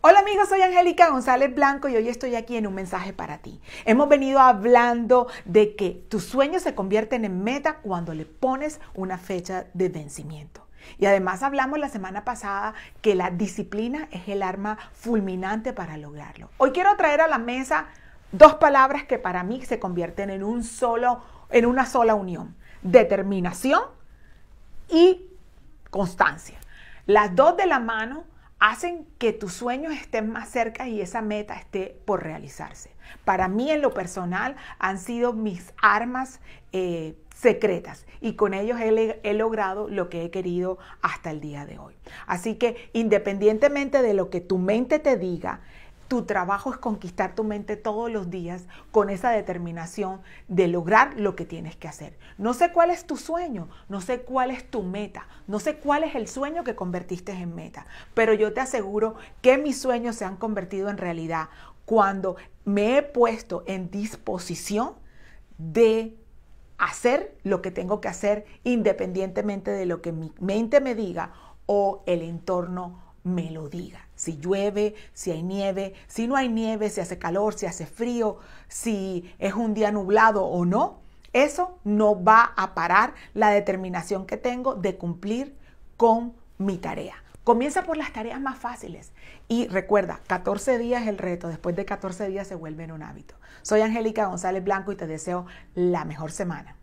Hola amigos, soy Angélica González Blanco y hoy estoy aquí en un mensaje para ti. Hemos venido hablando de que tus sueños se convierten en meta cuando le pones una fecha de vencimiento. Y además hablamos la semana pasada que la disciplina es el arma fulminante para lograrlo. Hoy quiero traer a la mesa dos palabras que para mí se convierten en un solo en una sola unión, determinación y constancia. Las dos de la mano hacen que tus sueños estén más cerca y esa meta esté por realizarse. Para mí en lo personal han sido mis armas eh, secretas y con ellos he, logrado lo que he querido hasta el día de hoy. Así que independientemente de lo que tu mente te diga, tu trabajo es conquistar tu mente todos los días con esa determinación de lograr lo que tienes que hacer. No sé cuál es tu sueño, no sé cuál es tu meta, no sé cuál es el sueño que convertiste en meta, pero yo te aseguro que mis sueños se han convertido en realidad cuando me he puesto en disposición de hacer lo que tengo que hacer independientemente de lo que mi mente me diga o el entorno me lo diga. Si llueve, si hay nieve, si no hay nieve, si hace calor, si hace frío, si es un día nublado o no, eso no va a parar la determinación que tengo de cumplir con mi tarea. Comienza por las tareas más fáciles y recuerda, 14 días el reto, después de 14 días se vuelven un hábito. Soy Angélica González Blanco y te deseo la mejor semana.